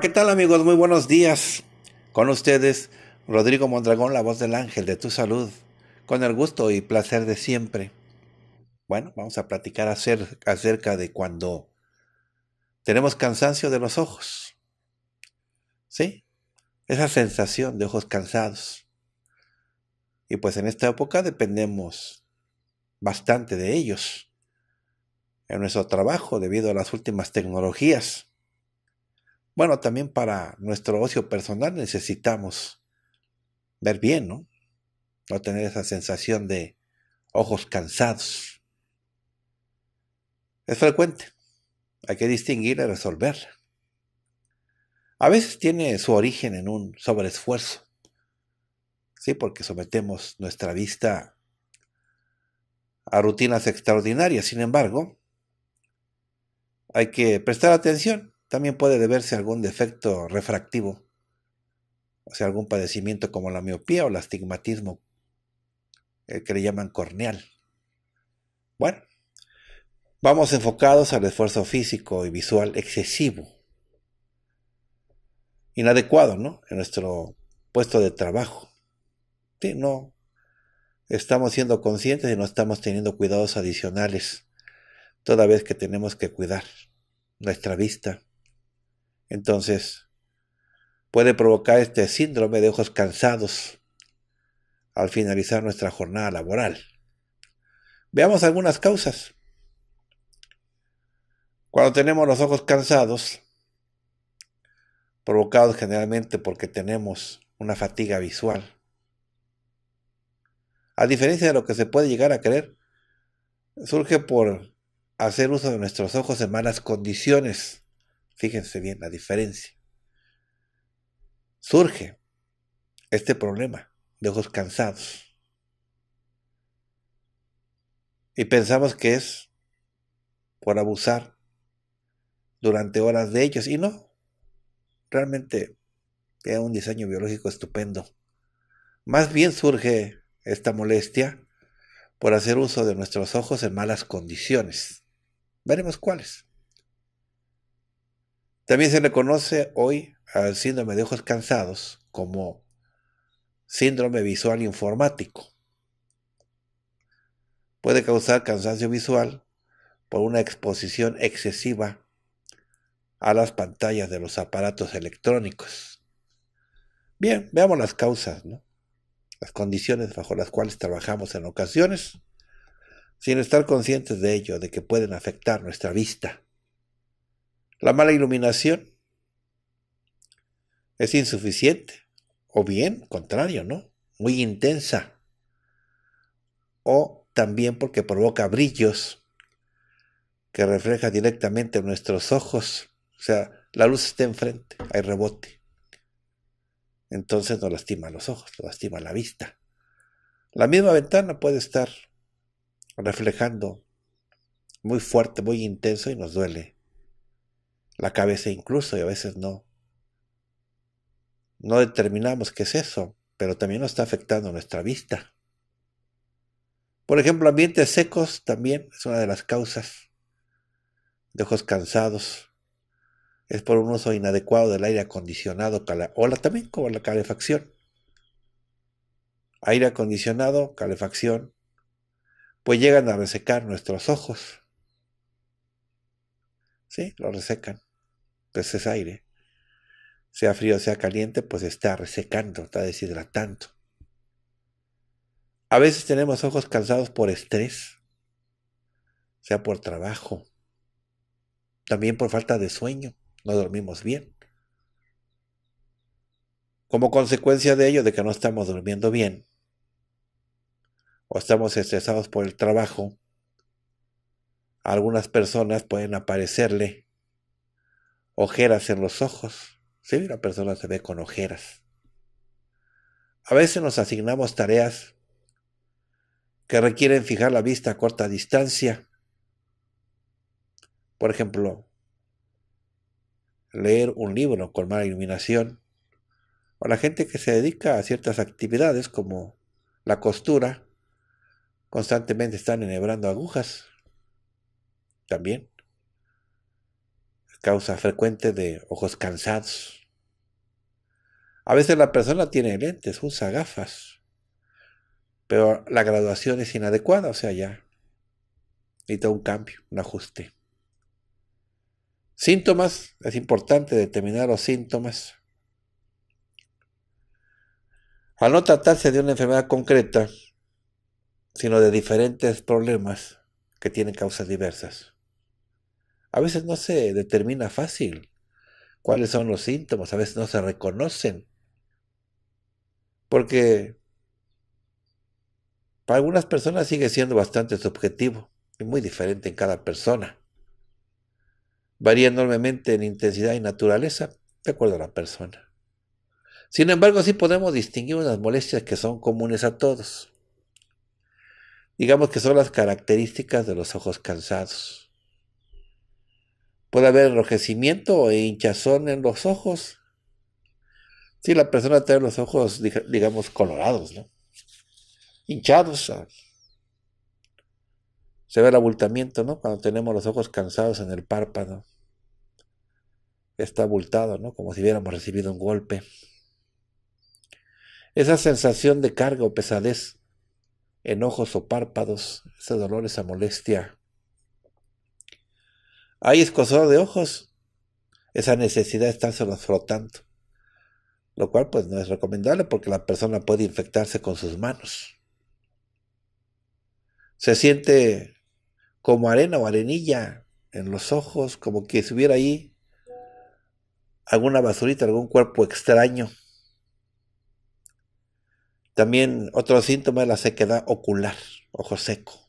¿qué tal amigos? Muy buenos días. Con ustedes, Rodrigo Mondragón, la voz del ángel de tu salud, con el gusto y placer de siempre. Bueno, vamos a platicar acerca de cuando tenemos cansancio de los ojos. ¿Sí? Esa sensación de ojos cansados. Y pues en esta época dependemos bastante de ellos en nuestro trabajo debido a las últimas tecnologías bueno, también para nuestro ocio personal necesitamos ver bien, ¿no? No tener esa sensación de ojos cansados. Es frecuente. Hay que distinguir y resolver. A veces tiene su origen en un sobreesfuerzo. Sí, porque sometemos nuestra vista a rutinas extraordinarias. Sin embargo, hay que prestar atención también puede deberse algún defecto refractivo, o sea, algún padecimiento como la miopía o el astigmatismo, el eh, que le llaman corneal. Bueno, vamos enfocados al esfuerzo físico y visual excesivo, inadecuado, ¿no? En nuestro puesto de trabajo. Sí, no estamos siendo conscientes y no estamos teniendo cuidados adicionales, toda vez que tenemos que cuidar nuestra vista, entonces, puede provocar este síndrome de ojos cansados al finalizar nuestra jornada laboral. Veamos algunas causas. Cuando tenemos los ojos cansados, provocados generalmente porque tenemos una fatiga visual, a diferencia de lo que se puede llegar a creer, surge por hacer uso de nuestros ojos en malas condiciones. Fíjense bien la diferencia. Surge este problema de ojos cansados. Y pensamos que es por abusar durante horas de ellos. Y no, realmente tiene un diseño biológico estupendo. Más bien surge esta molestia por hacer uso de nuestros ojos en malas condiciones. Veremos cuáles. También se le conoce hoy al síndrome de ojos cansados como síndrome visual informático. Puede causar cansancio visual por una exposición excesiva a las pantallas de los aparatos electrónicos. Bien, veamos las causas, ¿no? las condiciones bajo las cuales trabajamos en ocasiones, sin estar conscientes de ello, de que pueden afectar nuestra vista. La mala iluminación es insuficiente, o bien, contrario, ¿no? Muy intensa. O también porque provoca brillos que refleja directamente nuestros ojos. O sea, la luz está enfrente, hay rebote. Entonces nos lastima los ojos, nos lastima la vista. La misma ventana puede estar reflejando muy fuerte, muy intenso y nos duele la cabeza incluso y a veces no. No determinamos qué es eso, pero también nos está afectando nuestra vista. Por ejemplo, ambientes secos también es una de las causas de ojos cansados. Es por un uso inadecuado del aire acondicionado o la, también como la calefacción. Aire acondicionado, calefacción, pues llegan a resecar nuestros ojos. Sí, lo resecan pues es aire. Sea frío, sea caliente, pues está resecando, está deshidratando. A veces tenemos ojos cansados por estrés, sea por trabajo, también por falta de sueño, no dormimos bien. Como consecuencia de ello, de que no estamos durmiendo bien, o estamos estresados por el trabajo, algunas personas pueden aparecerle ojeras en los ojos. Si una persona se ve con ojeras. A veces nos asignamos tareas que requieren fijar la vista a corta distancia. Por ejemplo, leer un libro con mala iluminación. O la gente que se dedica a ciertas actividades como la costura, constantemente están enhebrando agujas. También causa frecuente de ojos cansados. A veces la persona tiene lentes, usa gafas, pero la graduación es inadecuada, o sea, ya necesita un cambio, un ajuste. Síntomas, es importante determinar los síntomas. Al no tratarse de una enfermedad concreta, sino de diferentes problemas que tienen causas diversas. A veces no se determina fácil cuáles son los síntomas, a veces no se reconocen. Porque para algunas personas sigue siendo bastante subjetivo y muy diferente en cada persona. Varía enormemente en intensidad y naturaleza de acuerdo a la persona. Sin embargo, sí podemos distinguir unas molestias que son comunes a todos. Digamos que son las características de los ojos cansados. Puede haber enrojecimiento e hinchazón en los ojos. Si sí, la persona tiene los ojos, digamos, colorados, ¿no? Hinchados. Ah. Se ve el abultamiento, ¿no? Cuando tenemos los ojos cansados en el párpado. Está abultado, ¿no? Como si hubiéramos recibido un golpe. Esa sensación de carga o pesadez en ojos o párpados, ese dolor, esa molestia hay escozor de ojos. Esa necesidad de estárselos frotando. Lo cual pues no es recomendable porque la persona puede infectarse con sus manos. Se siente como arena o arenilla en los ojos, como que si hubiera ahí alguna basurita, algún cuerpo extraño. También otro síntoma es la sequedad ocular, ojo seco.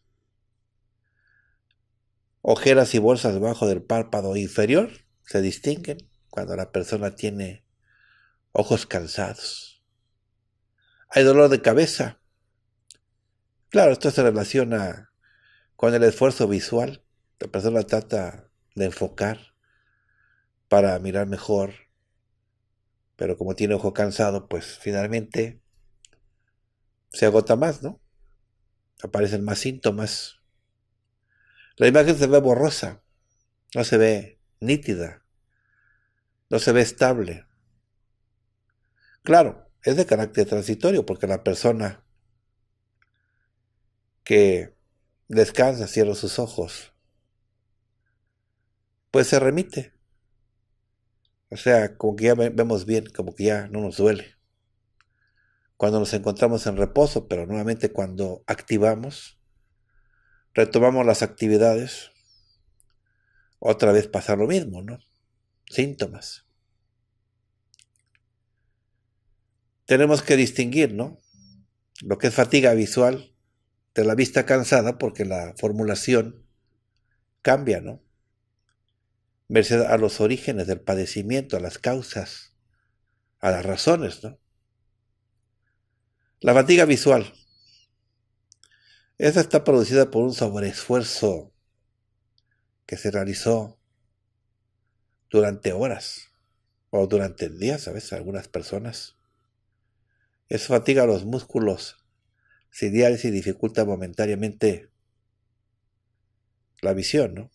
Ojeras y bolsas debajo del párpado inferior se distinguen cuando la persona tiene ojos cansados. Hay dolor de cabeza. Claro, esto se relaciona con el esfuerzo visual. La persona trata de enfocar para mirar mejor, pero como tiene ojo cansado, pues finalmente se agota más, ¿no? Aparecen más síntomas la imagen se ve borrosa, no se ve nítida, no se ve estable. Claro, es de carácter transitorio porque la persona que descansa, cierra sus ojos, pues se remite. O sea, como que ya vemos bien, como que ya no nos duele. Cuando nos encontramos en reposo, pero nuevamente cuando activamos, retomamos las actividades, otra vez pasa lo mismo, ¿no? Síntomas. Tenemos que distinguir, ¿no? Lo que es fatiga visual de la vista cansada, porque la formulación cambia, ¿no? Merced a los orígenes del padecimiento, a las causas, a las razones, ¿no? La fatiga visual, esa está producida por un sobreesfuerzo que se realizó durante horas o durante el día, veces Algunas personas. Eso fatiga los músculos ciliares y dificulta momentáneamente la visión, ¿no?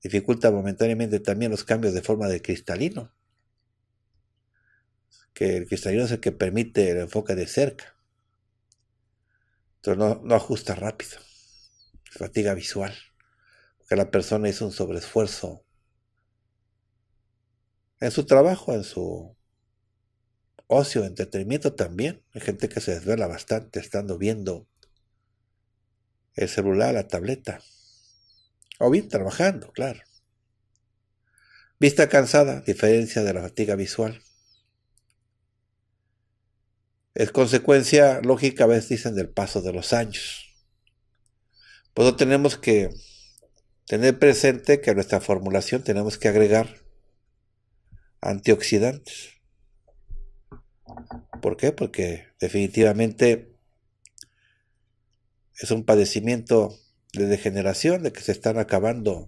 Dificulta momentáneamente también los cambios de forma del cristalino, que el cristalino es el que permite el enfoque de cerca. Entonces no, ajusta rápido. Fatiga visual. Porque la persona hizo un sobreesfuerzo en su trabajo, en su ocio, entretenimiento también. Hay gente que se desvela bastante estando viendo el celular, la tableta. O bien trabajando, claro. Vista cansada, diferencia de la fatiga visual. Es consecuencia lógica, a veces dicen, del paso de los años. Por eso tenemos que tener presente que a nuestra formulación tenemos que agregar antioxidantes. ¿Por qué? Porque definitivamente es un padecimiento de degeneración, de que se están acabando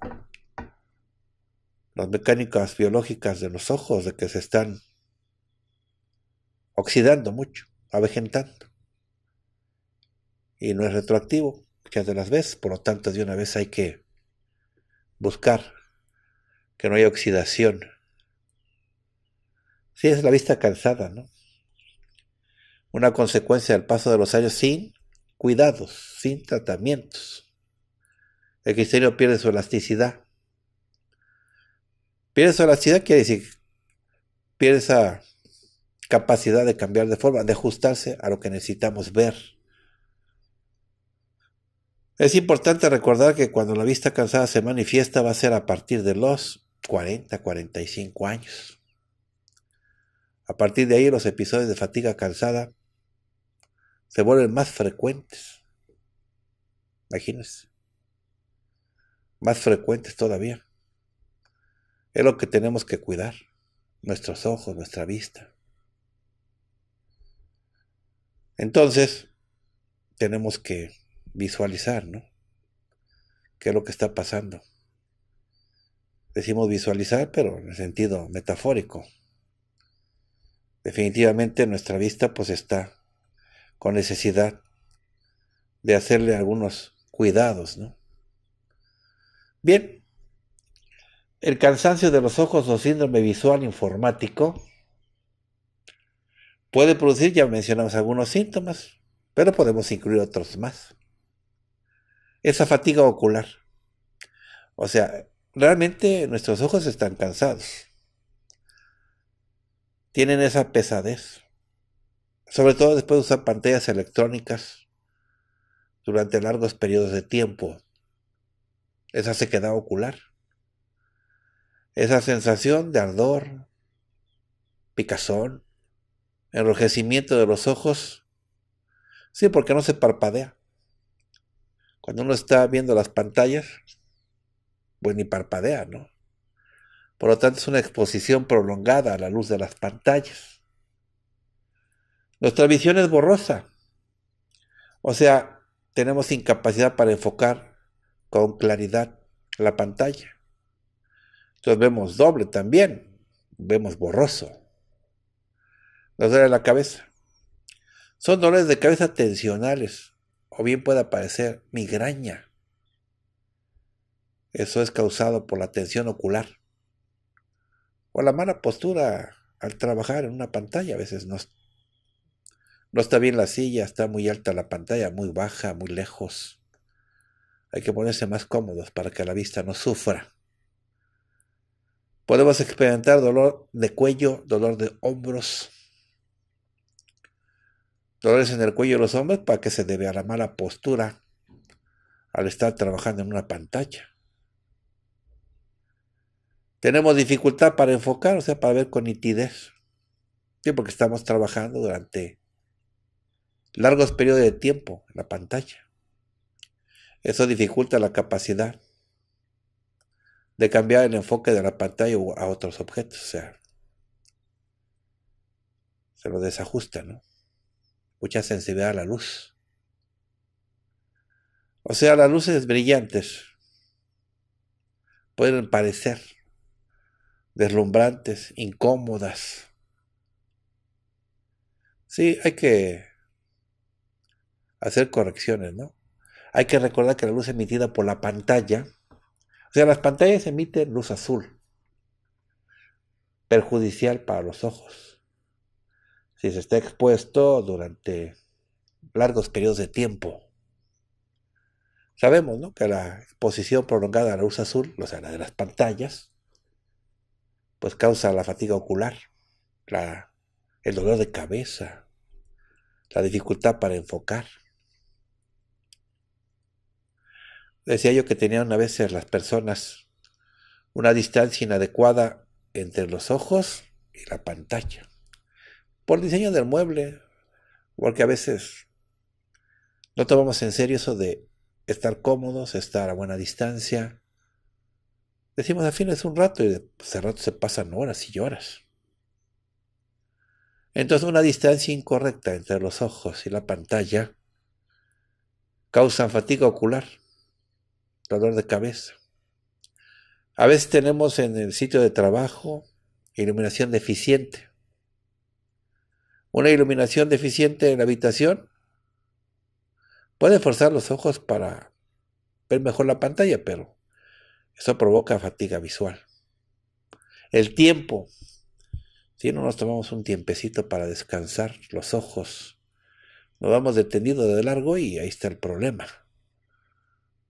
las mecánicas biológicas de los ojos, de que se están oxidando mucho avejentando. Y no es retroactivo muchas de las veces, por lo tanto de una vez hay que buscar que no haya oxidación. Si es la vista cansada, ¿no? Una consecuencia del paso de los años sin cuidados, sin tratamientos. El cristiano pierde su elasticidad. Pierde su elasticidad quiere decir, pierde esa capacidad de cambiar de forma, de ajustarse a lo que necesitamos ver. Es importante recordar que cuando la vista cansada se manifiesta va a ser a partir de los 40, 45 años. A partir de ahí los episodios de fatiga cansada se vuelven más frecuentes. Imagínense. Más frecuentes todavía. Es lo que tenemos que cuidar. Nuestros ojos, nuestra vista. Entonces, tenemos que visualizar, ¿no? ¿Qué es lo que está pasando? Decimos visualizar, pero en el sentido metafórico. Definitivamente nuestra vista pues está con necesidad de hacerle algunos cuidados, ¿no? Bien, el cansancio de los ojos o síndrome visual informático Puede producir, ya mencionamos algunos síntomas, pero podemos incluir otros más. Esa fatiga ocular. O sea, realmente nuestros ojos están cansados. Tienen esa pesadez. Sobre todo después de usar pantallas electrónicas durante largos periodos de tiempo. Esa sequedad ocular. Esa sensación de ardor, picazón, enrojecimiento de los ojos. Sí, porque no se parpadea. Cuando uno está viendo las pantallas, pues ni parpadea, ¿no? Por lo tanto, es una exposición prolongada a la luz de las pantallas. Nuestra visión es borrosa. O sea, tenemos incapacidad para enfocar con claridad la pantalla. Entonces vemos doble también, vemos borroso dolores de la cabeza. Son dolores de cabeza tensionales o bien puede aparecer migraña. Eso es causado por la tensión ocular o la mala postura al trabajar en una pantalla. A veces no, no está bien la silla, está muy alta la pantalla, muy baja, muy lejos. Hay que ponerse más cómodos para que la vista no sufra. Podemos experimentar dolor de cuello, dolor de hombros, dolores en el cuello de los hombres para que se debe a la mala postura al estar trabajando en una pantalla. Tenemos dificultad para enfocar, o sea, para ver con nitidez. Sí, porque estamos trabajando durante largos periodos de tiempo en la pantalla. Eso dificulta la capacidad de cambiar el enfoque de la pantalla a otros objetos. O sea, se lo desajusta, ¿no? mucha sensibilidad a la luz. O sea, las luces brillantes pueden parecer deslumbrantes, incómodas. Sí, hay que hacer correcciones, ¿no? Hay que recordar que la luz emitida por la pantalla, o sea, las pantallas emiten luz azul, perjudicial para los ojos si se está expuesto durante largos periodos de tiempo. Sabemos que la exposición prolongada a la luz azul, o sea, la de las pantallas, pues causa la fatiga ocular, el dolor de cabeza, la dificultad para enfocar. Decía yo que tenían a veces las personas una distancia inadecuada entre los ojos y la pantalla por diseño del mueble, porque a veces no tomamos en serio eso de estar cómodos, estar a buena distancia. Decimos al fin es un rato y de ese pues, rato se pasan horas y horas. Entonces una distancia incorrecta entre los ojos y la pantalla causa fatiga ocular, dolor de cabeza. A veces tenemos en el sitio de trabajo iluminación deficiente una iluminación deficiente en la habitación puede forzar los ojos para ver mejor la pantalla, pero eso provoca fatiga visual. El tiempo. Si no nos tomamos un tiempecito para descansar los ojos, nos vamos deteniendo de largo y ahí está el problema.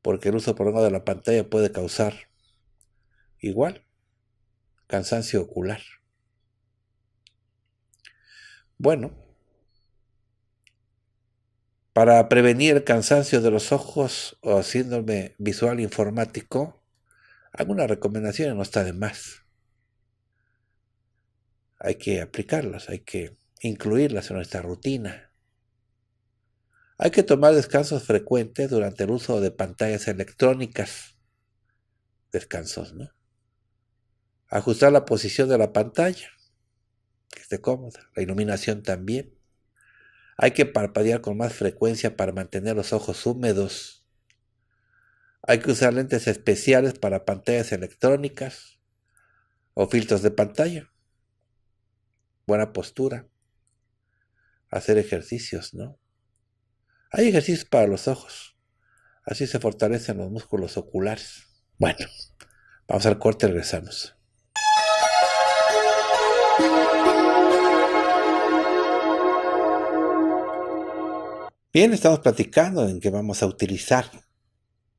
Porque el uso prolongado de la pantalla puede causar igual cansancio ocular. Bueno, para prevenir el cansancio de los ojos o síndrome visual informático, algunas recomendaciones no está de más. Hay que aplicarlas, hay que incluirlas en nuestra rutina. Hay que tomar descansos frecuentes durante el uso de pantallas electrónicas. Descansos, ¿no? Ajustar la posición de la pantalla que esté cómoda, la iluminación también. Hay que parpadear con más frecuencia para mantener los ojos húmedos. Hay que usar lentes especiales para pantallas electrónicas o filtros de pantalla. Buena postura. Hacer ejercicios, ¿no? Hay ejercicios para los ojos. Así se fortalecen los músculos oculares. Bueno, vamos al corte y regresamos. Bien, estamos platicando en que vamos a utilizar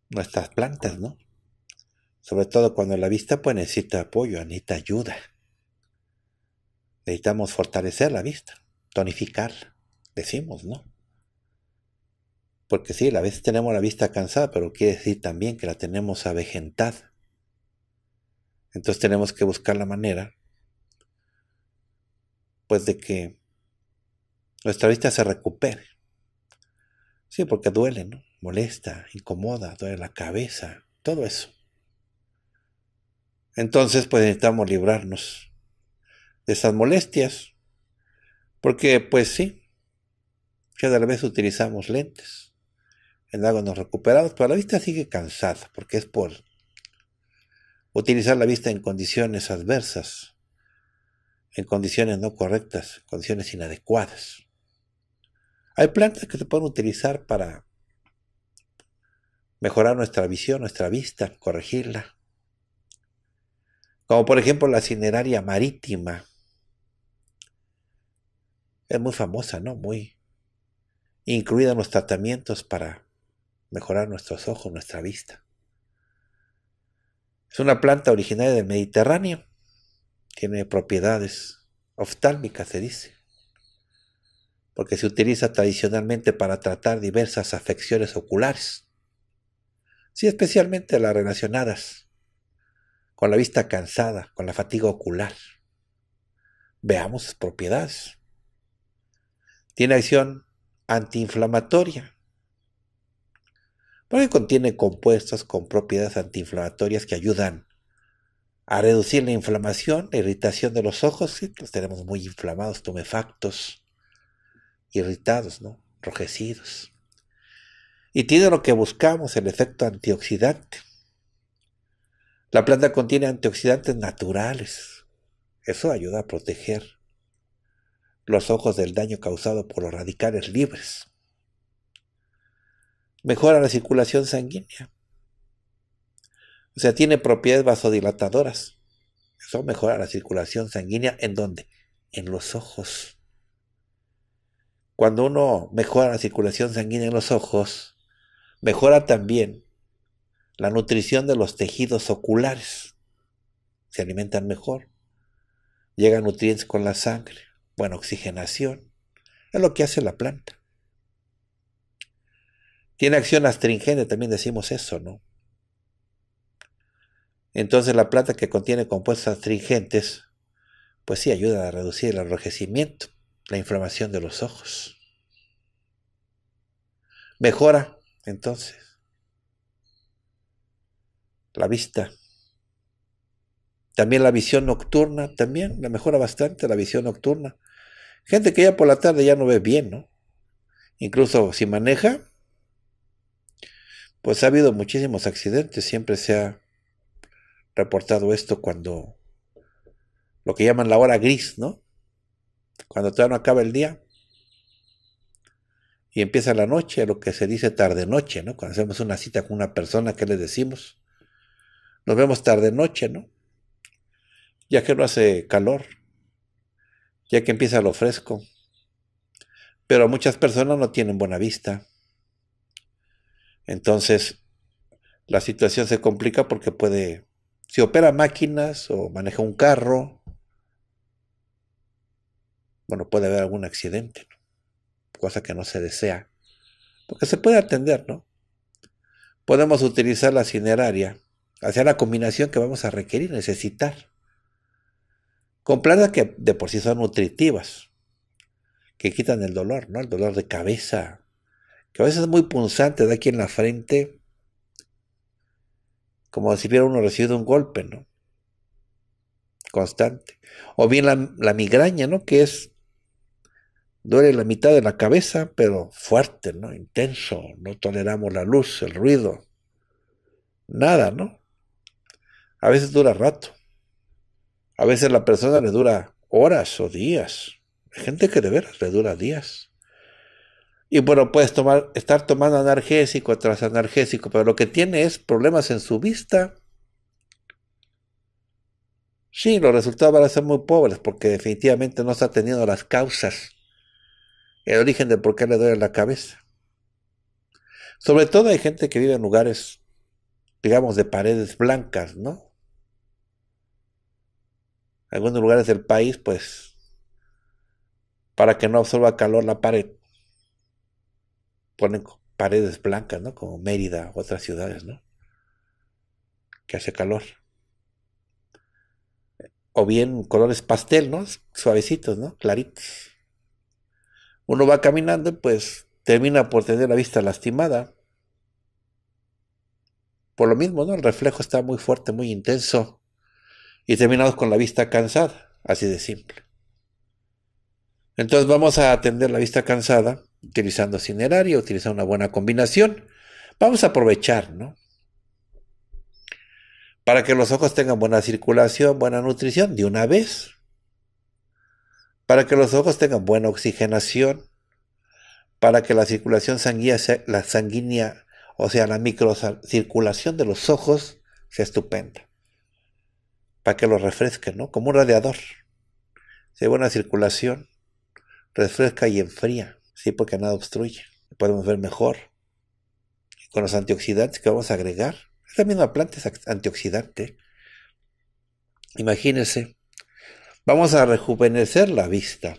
nuestras plantas, ¿no? Sobre todo cuando la vista pues, necesita apoyo, necesita ayuda. Necesitamos fortalecer la vista, tonificarla, decimos, ¿no? Porque sí, a veces tenemos la vista cansada, pero quiere decir también que la tenemos avejentada. Entonces tenemos que buscar la manera, pues, de que nuestra vista se recupere. Sí, porque duele, ¿no? Molesta, incomoda, duele la cabeza, todo eso. Entonces, pues necesitamos librarnos de esas molestias, porque pues sí, cada vez utilizamos lentes. En algo nos recuperamos, pero la vista sigue cansada, porque es por utilizar la vista en condiciones adversas, en condiciones no correctas, condiciones inadecuadas. Hay plantas que se pueden utilizar para mejorar nuestra visión, nuestra vista, corregirla. Como por ejemplo la cineraria marítima. Es muy famosa, ¿no? Muy incluida en los tratamientos para mejorar nuestros ojos, nuestra vista. Es una planta originaria del Mediterráneo. Tiene propiedades oftálmicas, se dice porque se utiliza tradicionalmente para tratar diversas afecciones oculares, sí especialmente las relacionadas con la vista cansada, con la fatiga ocular. Veamos sus propiedades. Tiene acción antiinflamatoria, porque contiene compuestos con propiedades antiinflamatorias que ayudan a reducir la inflamación, la irritación de los ojos, si los tenemos muy inflamados, tumefactos, irritados, ¿no? Enrojecidos. Y tiene lo que buscamos, el efecto antioxidante. La planta contiene antioxidantes naturales. Eso ayuda a proteger los ojos del daño causado por los radicales libres. Mejora la circulación sanguínea. O sea, tiene propiedades vasodilatadoras. Eso mejora la circulación sanguínea en dónde? En los ojos. Cuando uno mejora la circulación sanguínea en los ojos, mejora también la nutrición de los tejidos oculares. Se alimentan mejor. Llegan nutrientes con la sangre. Buena oxigenación. Es lo que hace la planta. Tiene acción astringente, también decimos eso, ¿no? Entonces la planta que contiene compuestos astringentes, pues sí ayuda a reducir el enrojecimiento la inflamación de los ojos. Mejora entonces la vista. También la visión nocturna, también la mejora bastante la visión nocturna. Gente que ya por la tarde ya no ve bien, ¿no? Incluso si maneja, pues ha habido muchísimos accidentes, siempre se ha reportado esto cuando lo que llaman la hora gris, ¿no? cuando todavía no acaba el día y empieza la noche, lo que se dice tarde-noche, ¿no? Cuando hacemos una cita con una persona, ¿qué le decimos? Nos vemos tarde-noche, ¿no? Ya que no hace calor, ya que empieza lo fresco. Pero muchas personas no tienen buena vista. Entonces, la situación se complica porque puede, si opera máquinas o maneja un carro, bueno, puede haber algún accidente, cosa que no se desea, porque se puede atender, ¿no? Podemos utilizar la cineraria hacia la combinación que vamos a requerir, necesitar, con plantas que de por sí son nutritivas, que quitan el dolor, ¿no? El dolor de cabeza, que a veces es muy punzante, de aquí en la frente, como si hubiera uno recibido un golpe, ¿no? Constante. O bien la migraña, ¿no? Que es duele la mitad de la cabeza, pero fuerte, ¿no? Intenso, no toleramos la luz, el ruido, nada, ¿no? A veces dura rato, a veces la persona le dura horas o días, hay gente que de veras le dura días. Y bueno, puedes tomar, estar tomando analgésico tras analgésico, pero lo que tiene es problemas en su vista. Sí, los resultados van a ser muy pobres porque definitivamente no está teniendo las causas el origen de por qué le duele la cabeza. Sobre todo hay gente que vive en lugares, digamos, de paredes blancas, ¿no? algunos lugares del país, pues, para que no absorba calor la pared, ponen paredes blancas, ¿no? Como Mérida, otras ciudades, ¿no? Que hace calor. O bien colores pastel, ¿no? Suavecitos, ¿no? Claritos uno va caminando y pues termina por tener la vista lastimada. Por lo mismo, ¿no? El reflejo está muy fuerte, muy intenso. Y terminamos con la vista cansada, así de simple. Entonces vamos a atender la vista cansada utilizando cineraria, utilizando una buena combinación. Vamos a aprovechar, ¿no? Para que los ojos tengan buena circulación, buena nutrición de una vez para que los ojos tengan buena oxigenación, para que la circulación sanguínea, o sea, la microcirculación de los ojos sea estupenda, para que los refresque, ¿no? Como un radiador. Si hay buena circulación, refresca y enfría, ¿sí? Porque nada obstruye, podemos ver mejor. con los antioxidantes que vamos a agregar, la misma planta es antioxidante. Imagínense, Vamos a rejuvenecer la vista.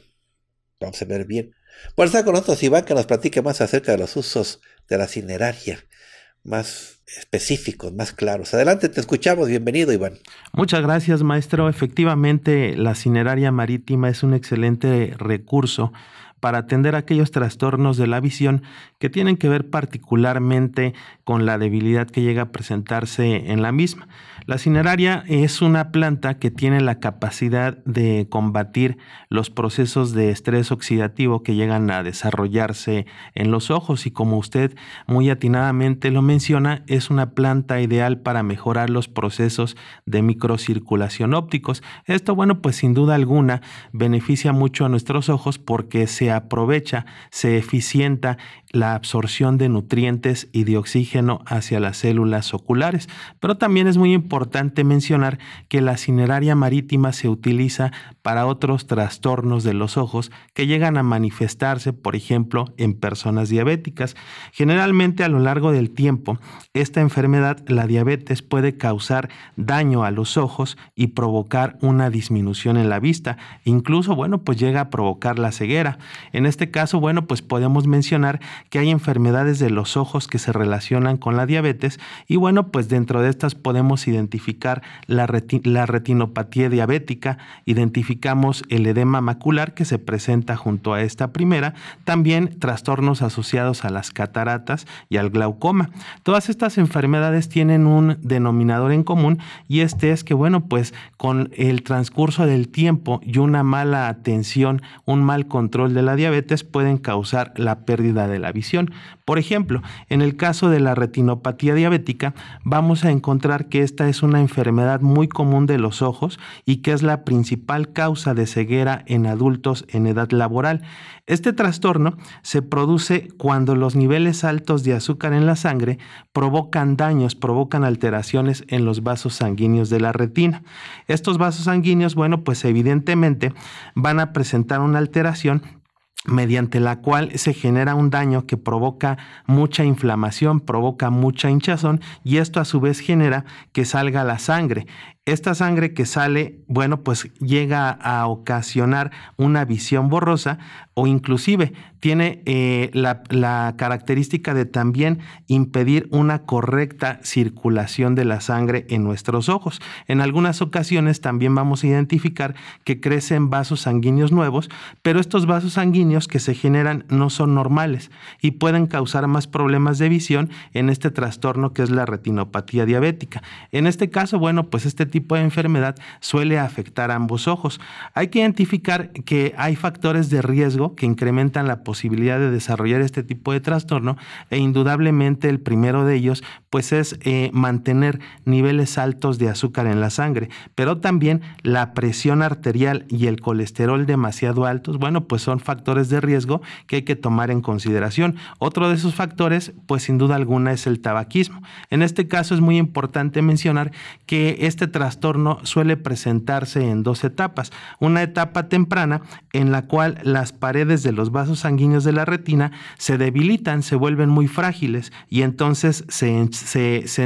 Vamos a ver bien. Por estar con nosotros, Iván, que nos platique más acerca de los usos de la cineraria, más específicos, más claros. Adelante, te escuchamos. Bienvenido, Iván. Muchas gracias, maestro. Efectivamente, la cineraria marítima es un excelente recurso para atender aquellos trastornos de la visión que tienen que ver particularmente con la debilidad que llega a presentarse en la misma. La cineraria es una planta que tiene la capacidad de combatir los procesos de estrés oxidativo que llegan a desarrollarse en los ojos y como usted muy atinadamente lo menciona, es una planta ideal para mejorar los procesos de microcirculación ópticos. Esto, bueno, pues sin duda alguna beneficia mucho a nuestros ojos porque se aprovecha, se eficienta la absorción de nutrientes y de oxígeno hacia las células oculares. Pero también es muy importante mencionar que la cineraria marítima se utiliza para otros trastornos de los ojos que llegan a manifestarse, por ejemplo, en personas diabéticas. Generalmente a lo largo del tiempo, esta enfermedad, la diabetes, puede causar daño a los ojos y provocar una disminución en la vista. Incluso, bueno, pues llega a provocar la ceguera. En este caso, bueno, pues podemos mencionar que hay enfermedades de los ojos que se relacionan con la diabetes y bueno, pues dentro de estas podemos identificar la, la retinopatía diabética, identificamos el edema macular que se presenta junto a esta primera, también trastornos asociados a las cataratas y al glaucoma. Todas estas enfermedades tienen un denominador en común y este es que bueno, pues con el transcurso del tiempo y una mala atención, un mal control de la diabetes pueden causar la pérdida de la visión. Por ejemplo, en el caso de la retinopatía diabética, vamos a encontrar que esta es una enfermedad muy común de los ojos y que es la principal causa de ceguera en adultos en edad laboral. Este trastorno se produce cuando los niveles altos de azúcar en la sangre provocan daños, provocan alteraciones en los vasos sanguíneos de la retina. Estos vasos sanguíneos, bueno, pues evidentemente van a presentar una alteración mediante la cual se genera un daño que provoca mucha inflamación, provoca mucha hinchazón y esto a su vez genera que salga la sangre. Esta sangre que sale, bueno, pues llega a ocasionar una visión borrosa o inclusive tiene eh, la, la, característica de también impedir una correcta circulación de la sangre en nuestros ojos. En algunas ocasiones también vamos a identificar que crecen vasos sanguíneos nuevos, pero estos vasos sanguíneos que se generan no son normales y pueden causar más problemas de visión en este trastorno que es la retinopatía diabética. En este caso, bueno, pues este tipo de enfermedad suele afectar ambos ojos. Hay que identificar que hay factores de riesgo que incrementan la posibilidad de desarrollar este tipo de trastorno e indudablemente el primero de ellos pues es eh, mantener niveles altos de azúcar en la sangre, pero también la presión arterial y el colesterol demasiado altos, bueno, pues son factores de riesgo que hay que tomar en consideración. Otro de esos factores, pues sin duda alguna, es el tabaquismo. En este caso es muy importante mencionar que este trastorno trastorno suele presentarse en dos etapas. Una etapa temprana en la cual las paredes de los vasos sanguíneos de la retina se debilitan, se vuelven muy frágiles y entonces se,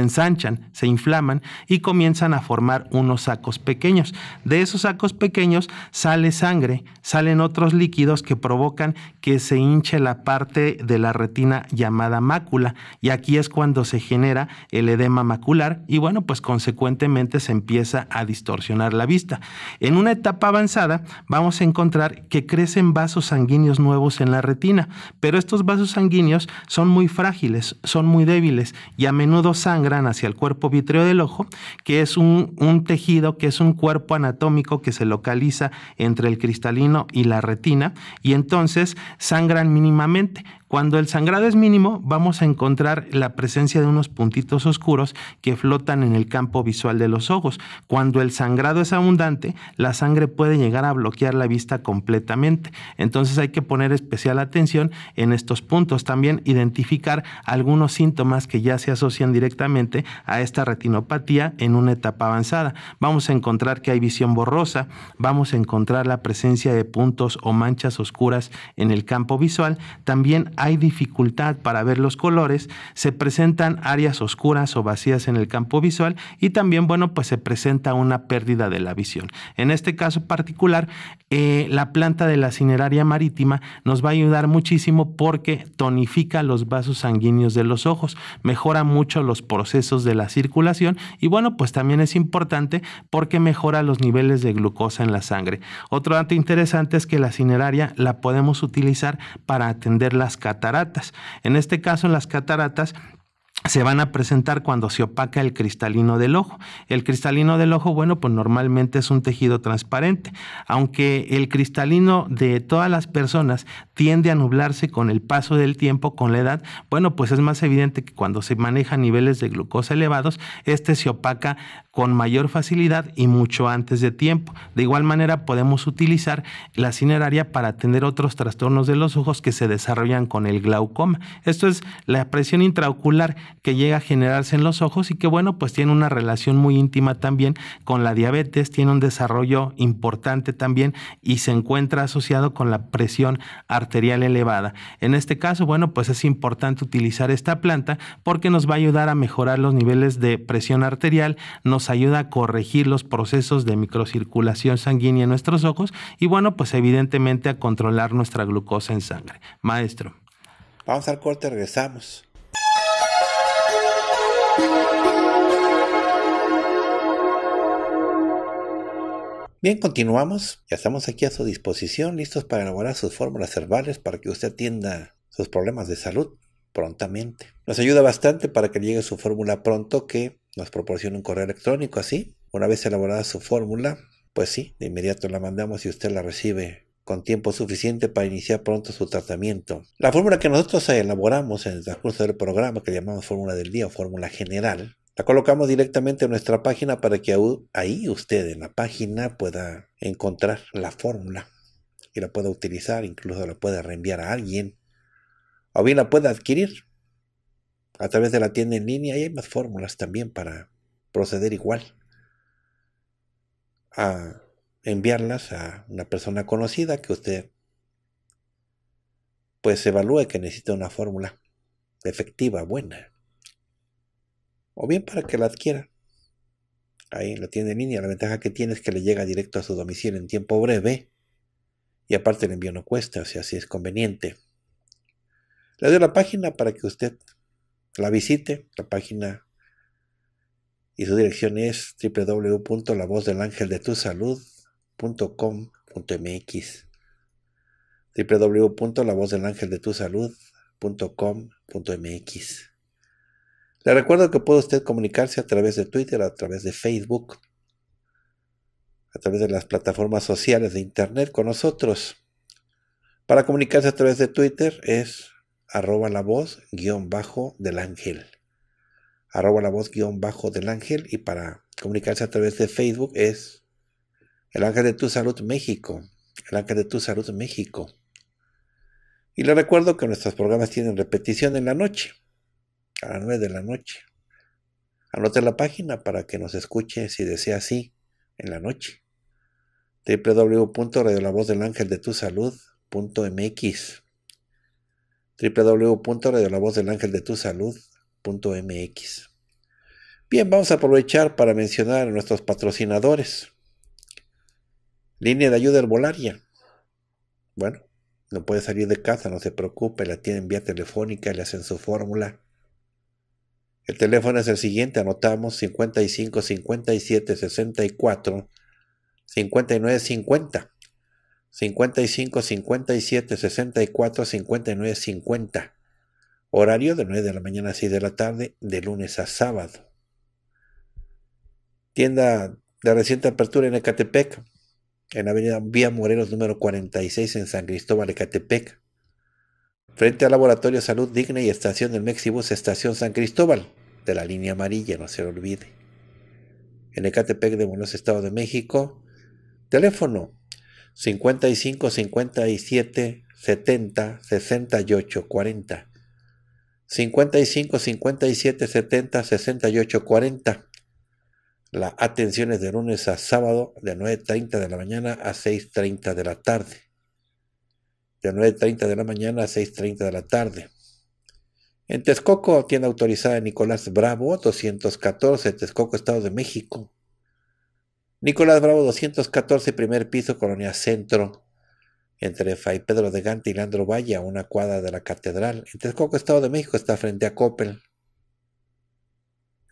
ensanchan, se inflaman y comienzan a formar unos sacos pequeños. De esos sacos pequeños sale sangre, salen otros líquidos que provocan que se hinche la parte de la retina llamada mácula y aquí es cuando se genera el edema macular y bueno, pues consecuentemente se empieza empieza a distorsionar la vista. En una etapa avanzada vamos a encontrar que crecen vasos sanguíneos nuevos en la retina, pero estos vasos sanguíneos son muy frágiles, son muy débiles y a menudo sangran hacia el cuerpo vitreo del ojo, que es un, un tejido, que es un cuerpo anatómico que se localiza entre el cristalino y la retina y entonces sangran mínimamente. Cuando el sangrado es mínimo, vamos a encontrar la presencia de unos puntitos oscuros que flotan en el campo visual de los ojos. Cuando el sangrado es abundante, la sangre puede llegar a bloquear la vista completamente. Entonces hay que poner especial atención en estos puntos. También identificar algunos síntomas que ya se asocian directamente a esta retinopatía en una etapa avanzada. Vamos a encontrar que hay visión borrosa, vamos a encontrar la presencia de puntos o manchas oscuras en el campo visual. También hay dificultad para ver los colores, se presentan áreas oscuras o vacías en el campo visual y también, bueno, pues se presenta una pérdida de la visión. En este caso particular, eh, la planta de la cineraria marítima nos va a ayudar muchísimo porque tonifica los vasos sanguíneos de los ojos, mejora mucho los procesos de la circulación y bueno, pues también es importante porque mejora los niveles de glucosa en la sangre. Otro dato interesante es que la cineraria la podemos utilizar para atender las cataratas. En este caso, en las cataratas se van a presentar cuando se opaca el cristalino del ojo. El cristalino del ojo, bueno, pues normalmente es un tejido transparente, aunque el cristalino de todas las personas tiende a nublarse con el paso del tiempo, con la edad, bueno, pues es más evidente que cuando se manejan niveles de glucosa elevados, este se opaca con mayor facilidad y mucho antes de tiempo. De igual manera, podemos utilizar la cineraria para atender otros trastornos de los ojos que se desarrollan con el glaucoma. Esto es la presión intraocular que llega a generarse en los ojos y que bueno, pues tiene una relación muy íntima también con la diabetes, tiene un desarrollo importante también y se encuentra asociado con la presión arterial elevada. En este caso, bueno, pues es importante utilizar esta planta porque nos va a ayudar a mejorar los niveles de presión arterial, nos ayuda a corregir los procesos de microcirculación sanguínea en nuestros ojos y bueno, pues evidentemente a controlar nuestra glucosa en sangre. Maestro. Vamos al corte, regresamos. Bien, continuamos. Ya estamos aquí a su disposición, listos para elaborar sus fórmulas herbales para que usted atienda sus problemas de salud prontamente. Nos ayuda bastante para que llegue su fórmula pronto que nos proporcione un correo electrónico así. Una vez elaborada su fórmula, pues sí, de inmediato la mandamos y usted la recibe con tiempo suficiente para iniciar pronto su tratamiento. La fórmula que nosotros elaboramos en el transcurso del programa, que llamamos fórmula del día o fórmula general, la colocamos directamente en nuestra página para que ahí usted en la página pueda encontrar la fórmula y la pueda utilizar, incluso la pueda reenviar a alguien o bien la pueda adquirir a través de la tienda en línea y hay más fórmulas también para proceder igual a enviarlas a una persona conocida que usted pues evalúe que necesita una fórmula efectiva, buena. O bien para que la adquiera. Ahí lo tiene en línea. La ventaja que tiene es que le llega directo a su domicilio en tiempo breve. Y aparte el envío no cuesta, si así es conveniente. Le doy la página para que usted la visite. La página y su dirección es del ángel de tu salud www.lavozdelangeldetusalud.com.mx www.lavozdelangeldetusalud.com.mx Le recuerdo que puede usted comunicarse a través de Twitter, a través de Facebook, a través de las plataformas sociales de Internet con nosotros. Para comunicarse a través de Twitter es arroba la voz guión bajo del ángel. Arroba la voz guión bajo del ángel y para comunicarse a través de Facebook es el ángel de tu salud México. El ángel de tu salud México. Y le recuerdo que nuestros programas tienen repetición en la noche, a las 9 de la noche. Anote la página para que nos escuche si desea así en la noche. www.radiolavozdelaangeldetusalud.mx www.radiolavozdelaangeldetusalud.mx Bien, vamos a aprovechar para mencionar a nuestros patrocinadores. Línea de ayuda herbolaria. Bueno, no puede salir de casa, no se preocupe, la tienen vía telefónica, le hacen su fórmula. El teléfono es el siguiente, anotamos 55 57 64 59 50. 55 57 64 59 50. Horario de 9 de la mañana a 6 de la tarde, de lunes a sábado. Tienda de reciente apertura en Ecatepec, en Avenida Vía Morelos número 46 en San Cristóbal Ecatepec. frente al Laboratorio Salud Digna y Estación del Mexibus Estación San Cristóbal, de la línea amarilla, no se lo olvide. En Ecatepec de Buenos Estado de México, teléfono 55 57 70 68 40. 55 57 70 68 40. La atención es de lunes a sábado de 9.30 de la mañana a 6.30 de la tarde. De 9.30 de la mañana a 6.30 de la tarde. En Texcoco, tienda autorizada Nicolás Bravo, 214, Texcoco, Estado de México. Nicolás Bravo, 214, primer piso, Colonia Centro, entre Fay Pedro de Gante y Leandro Valle, una cuadra de la Catedral. En Texcoco, Estado de México, está frente a Coppel.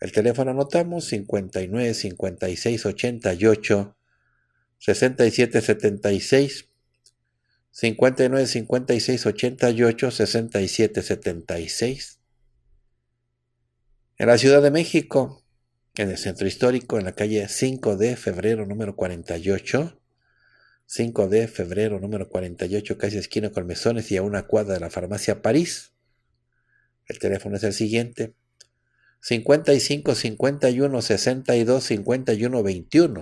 El teléfono anotamos 59 56 88 67 76 59 56 88 67 76 en la Ciudad de México, en el centro histórico, en la calle 5 de febrero número 48. 5 de febrero número 48, casi esquina con Mesones y a una cuadra de la farmacia París. El teléfono es el siguiente, 55, 51, 62, 51, 21.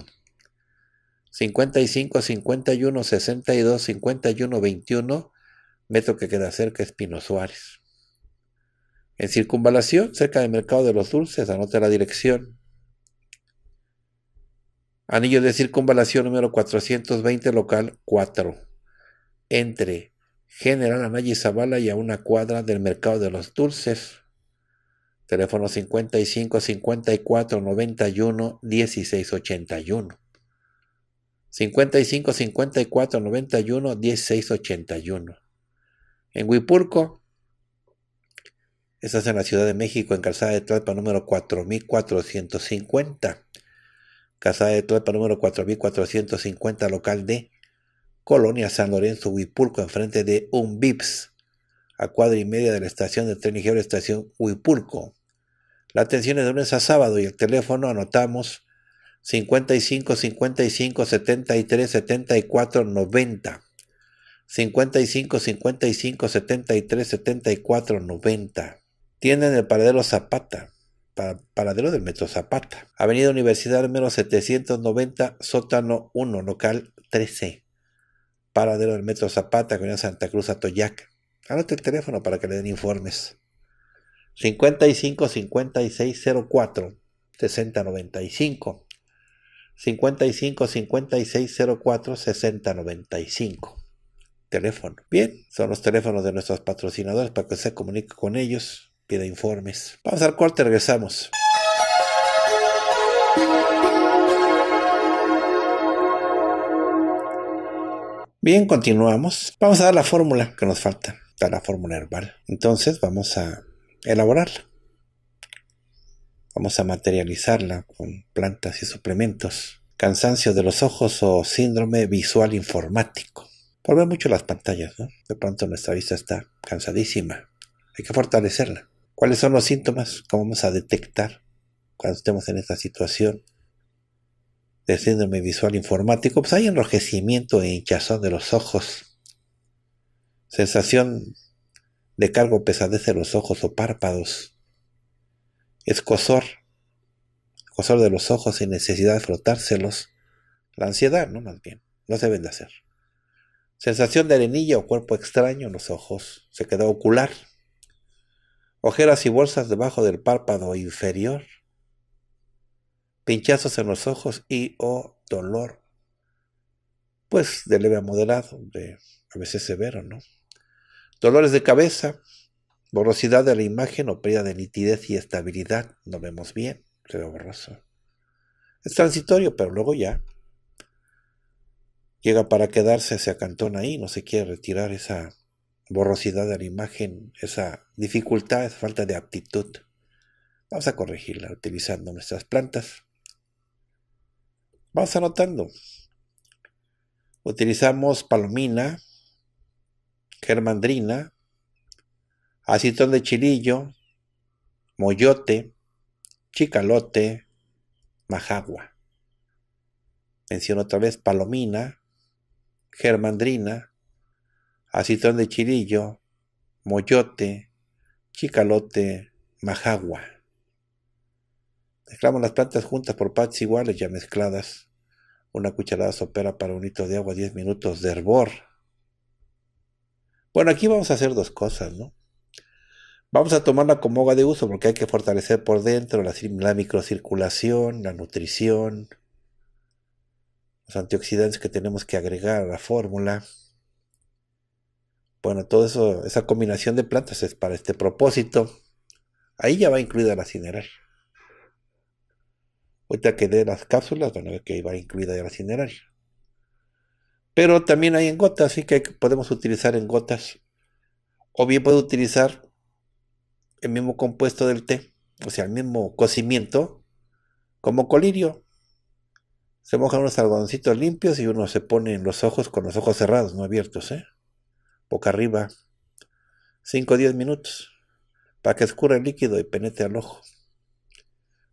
55, 51, 62, 51, 21, metro que queda cerca es Pino Suárez. En circunvalación, cerca del Mercado de los Dulces, anota la dirección. Anillo de circunvalación número 420, local 4, entre General Anayi Zabala y a una cuadra del Mercado de los Dulces teléfono 55 54 91 16 81. 55 54 91 16 81. En Huipurco, estás en la Ciudad de México, en Calzada de Tlalpa número 4450. Calzada de Tlalpa número 4450, local de Colonia San Lorenzo, Huipulco, enfrente de un a cuadra y media de la estación de tren ligero, estación Huipulco. La atención es de lunes a sábado y el teléfono anotamos 55 55 73 74 90. 55 55 73 74 90. Tienen el paradero Zapata, paradero del Metro Zapata. Avenida Universidad número 790, sótano 1, local 13. Paradero del Metro Zapata, Comunidad Santa Cruz, Atoyac. Anote el teléfono para que le den informes. 55 56 04 60 95. 55 56 04 60 95. Teléfono. Bien, son los teléfonos de nuestros patrocinadores para que se comunique con ellos, pida informes. Vamos al corte, regresamos. Bien, continuamos. Vamos a dar la fórmula que nos falta, para la fórmula herbal. Entonces vamos a elaborarla. Vamos a materializarla con plantas y suplementos, cansancio de los ojos o síndrome visual informático. Por ver mucho las pantallas, ¿no? De pronto nuestra vista está cansadísima. Hay que fortalecerla. ¿Cuáles son los síntomas? ¿Cómo vamos a detectar cuando estemos en esta situación de síndrome visual informático? Pues hay enrojecimiento e hinchazón de los ojos, sensación de cargo pesadece los ojos o párpados. escozor cosor, de los ojos sin necesidad de frotárselos. La ansiedad, ¿no? Más bien, no se deben de hacer. Sensación de arenilla o cuerpo extraño en los ojos, se queda ocular. Ojeras y bolsas debajo del párpado inferior. Pinchazos en los ojos y o dolor. Pues de leve a moderado, de a veces severo, ¿no? Dolores de cabeza, borrosidad de la imagen o pérdida de nitidez y estabilidad. No vemos bien, se ve borroso. Es transitorio, pero luego ya. Llega para quedarse, se acantona ahí, no se quiere retirar esa borrosidad de la imagen, esa dificultad, esa falta de aptitud. Vamos a corregirla utilizando nuestras plantas. Vamos anotando. Utilizamos palomina, germandrina, acitón de chilillo, moyote, chicalote, majagua. Menciono otra vez palomina, germandrina, acitón de chilillo, moyote, chicalote, majagua. Mezclamos las plantas juntas por partes iguales ya mezcladas. Una cucharada sopera para un litro de agua, 10 minutos de hervor bueno, aquí vamos a hacer dos cosas, ¿no? Vamos a tomarla como hoja de uso porque hay que fortalecer por dentro la, microcirculación, la nutrición, los antioxidantes que tenemos que agregar a la fórmula. Bueno, todo eso, esa combinación de plantas es para este propósito. Ahí ya va incluida la cineraria. Ahorita que dé las cápsulas, ver que va incluida la cineraria. Pero también hay en gotas, así que podemos utilizar en gotas. O bien puede utilizar el mismo compuesto del té, o sea, el mismo cocimiento, como colirio. Se mojan unos algodoncitos limpios y uno se pone en los ojos con los ojos cerrados, no abiertos, ¿eh? boca arriba, 5 o 10 minutos, para que escurra el líquido y penetre al ojo.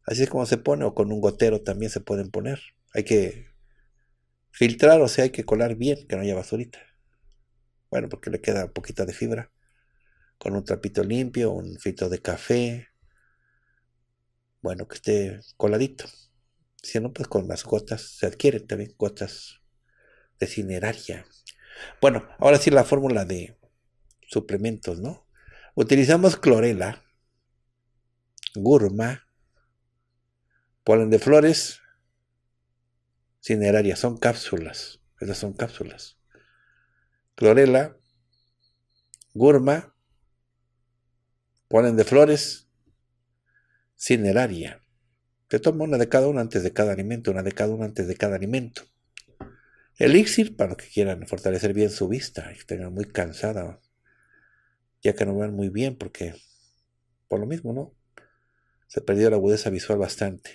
Así es como se pone, o con un gotero también se pueden poner. Hay que Filtrar, o sea, hay que colar bien, que no haya basurita. Bueno, porque le queda poquita de fibra. Con un trapito limpio, un filtro de café. Bueno, que esté coladito. Si no, pues con las gotas se adquieren también gotas de cineraria. Bueno, ahora sí la fórmula de suplementos, ¿no? Utilizamos clorela, gurma, polen de flores, cineraria, son cápsulas. Esas son cápsulas. Clorela, gurma, ponen de flores, cineraria. Te toma una de cada una antes de cada alimento, una de cada una antes de cada alimento. Elixir para los que quieran fortalecer bien su vista y que tengan muy cansada, ya que no van muy bien porque por lo mismo, ¿no? Se perdió la agudeza visual bastante.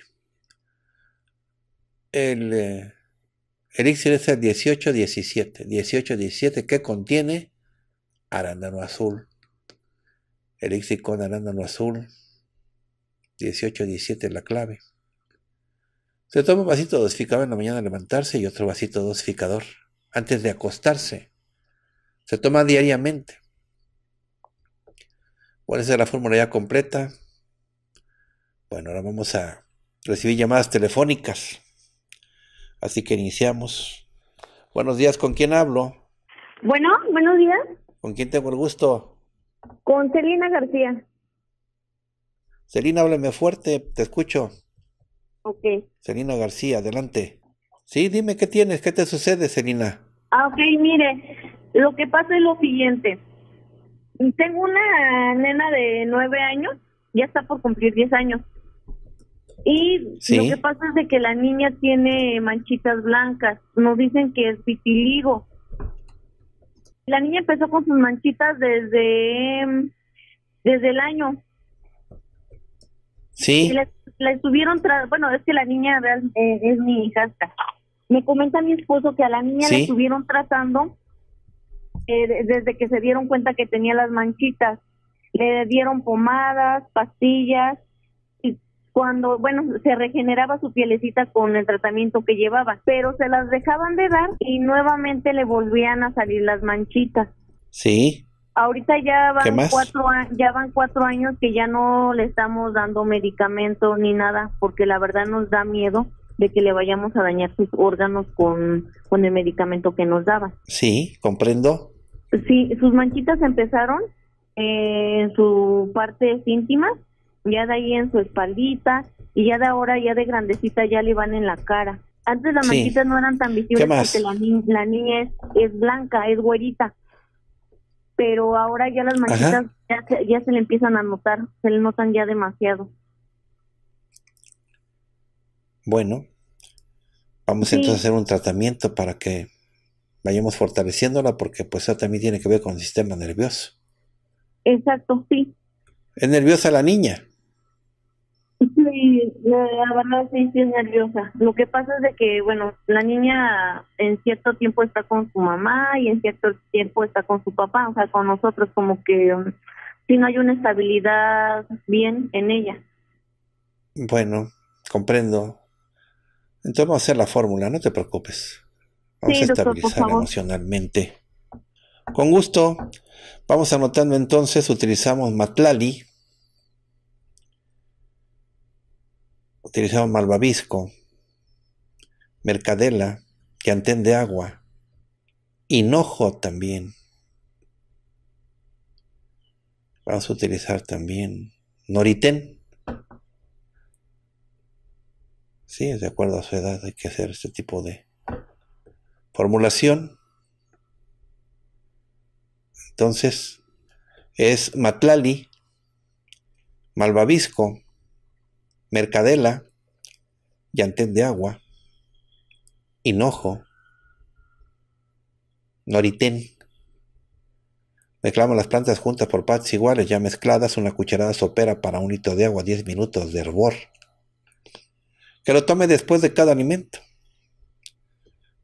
Eh, el elixir es el 18-17, 18-17 que contiene arándano azul. Elixir con arándano azul, 18-17 es la clave. Se toma un vasito dosificador en la mañana al levantarse y otro vasito dosificador antes de acostarse. Se toma diariamente. cuál esa es la fórmula ya completa. Bueno, ahora vamos a recibir llamadas telefónicas. Así que iniciamos. Buenos días, ¿con quién hablo? Bueno, buenos días. ¿Con quién tengo el gusto? Con Celina García. Celina, háblame fuerte, te escucho. Ok. Celina García, adelante. Sí, dime qué tienes, qué te sucede, Celina. Ah, ok, mire, lo que pasa es lo siguiente. Tengo una nena de nueve años, ya está por cumplir diez años. Y lo que pasa es de que la niña tiene manchitas blancas, nos dicen que es vitiligo. La niña empezó con sus manchitas desde, desde el año. Sí. Y la, estuvieron, bueno, es que la niña eh, es mi hijasta, Me comenta mi esposo que a la niña la estuvieron tratando eh, desde que se dieron cuenta que tenía las manchitas. Le dieron pomadas, pastillas, cuando, bueno, se regeneraba su pielecita con el tratamiento que llevaba, pero se las dejaban de dar y nuevamente le volvían a salir las manchitas. Sí. Ahorita ya van cuatro ya van cuatro años que ya no le estamos dando medicamento ni nada porque la verdad nos da miedo de que le vayamos a dañar sus órganos con, el medicamento que nos daba. Sí, comprendo. Sí, sus manchitas empezaron eh, en su parte íntimas ya de ahí en su espaldita y ya de ahora, ya de grandecita, ya le van en la cara. Antes las no eran tan visibles porque la, niña es, blanca, es güerita. Pero ahora ya las manchitas ya se, le empiezan a notar, se le notan ya demasiado. Bueno, vamos entonces a hacer un tratamiento para que vayamos fortaleciéndola porque pues eso también tiene que ver con el sistema nervioso. Exacto, sí. ¿Es nerviosa la niña? Sí, la, verdad sí nerviosa. Lo que pasa es de que, bueno, la niña en cierto tiempo está con su mamá y en cierto tiempo está con su papá, o sea, con nosotros, como que um, si no hay una estabilidad bien en ella. Bueno, comprendo. Entonces vamos a hacer la fórmula, no te preocupes. Vamos a estabilizar emocionalmente. Con gusto. Vamos anotando entonces, utilizamos Matlali utilizamos malvavisco, mercadela, que antende agua, hinojo también. Vamos a utilizar también noritén. Sí, de acuerdo a su edad hay que hacer este tipo de formulación. Entonces, es matlali, malvavisco, Mercadela, Llantén de Agua, Hinojo, Noritén. Mezclamos las plantas juntas por partes iguales, ya mezcladas, una cucharada sopera para un litro de agua, 10 minutos de hervor. Que lo tome después de cada alimento.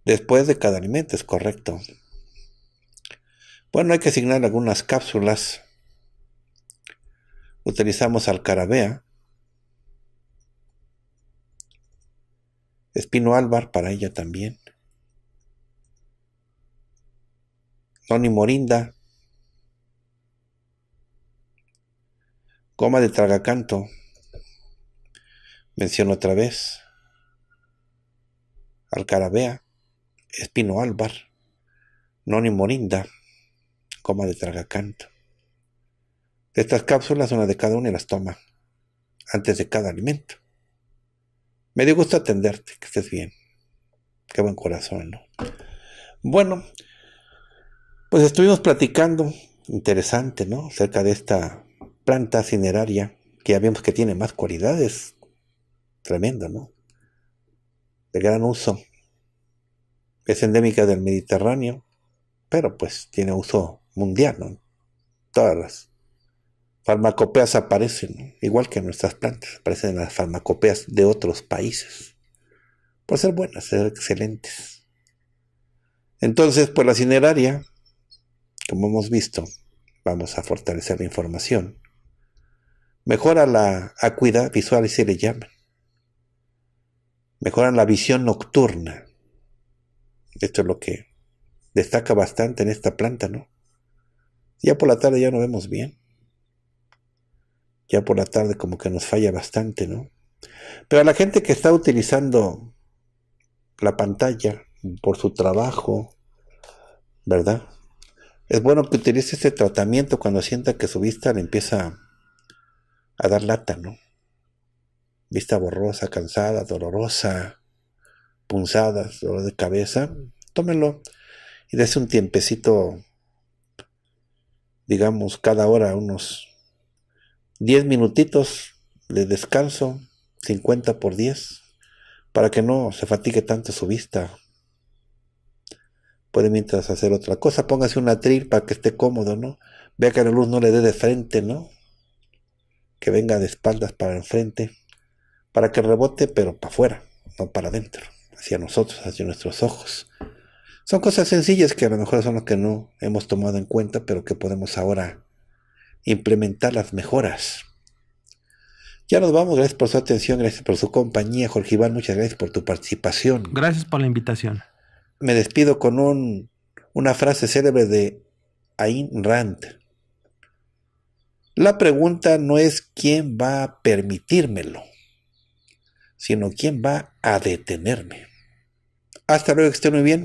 Después de cada alimento, es correcto. Bueno, hay que asignar algunas cápsulas. Utilizamos alcarabea, Espino Álvar para ella también. Noni Morinda. Goma de Tragacanto. Menciono otra vez. Alcarabea. Espino Álvar. Noni Morinda. Coma de Tragacanto. Estas cápsulas, una de cada una, y las toma antes de cada alimento. Me dio gusto atenderte, que estés bien. Qué buen corazón, ¿no? Bueno, pues estuvimos platicando, interesante, ¿no? Acerca de esta planta cineraria, que ya vimos que tiene más cualidades. Tremendo, ¿no? De gran uso. Es endémica del Mediterráneo, pero pues tiene uso mundial, ¿no? Todas las farmacopeas aparecen, igual que en nuestras plantas, aparecen en las farmacopeas de otros países, por ser buenas, ser excelentes. Entonces, pues la cineraria, como hemos visto, vamos a fortalecer la información, mejora la acuidad visual y se le llama, mejoran la visión nocturna. Esto es lo que destaca bastante en esta planta, ¿no? Ya por la tarde ya no vemos bien ya por la tarde como que nos falla bastante, ¿no? Pero a la gente que está utilizando la pantalla por su trabajo, ¿verdad? Es bueno que utilice este tratamiento cuando sienta que su vista le empieza a dar lata, ¿no? Vista borrosa, cansada, dolorosa, punzadas, dolor de cabeza, tómelo y dése un tiempecito, digamos, cada hora unos 10 minutitos de descanso, 50 por 10, para que no se fatigue tanto su vista. Puede mientras hacer otra cosa, póngase un atril para que esté cómodo, ¿no? Vea que la luz no le dé de frente, ¿no? Que venga de espaldas para enfrente, para que rebote, pero para afuera, no para adentro, hacia nosotros, hacia nuestros ojos. Son cosas sencillas que a lo mejor son las que no hemos tomado en cuenta, pero que podemos ahora implementar las mejoras. Ya nos vamos, gracias por su atención, gracias por su compañía, Jorge Iván, muchas gracias por tu participación. Gracias por la invitación. Me despido con una frase célebre de Ayn Rand. La pregunta no es quién va a permitírmelo, sino quién va a detenerme. Hasta luego, que esté muy bien.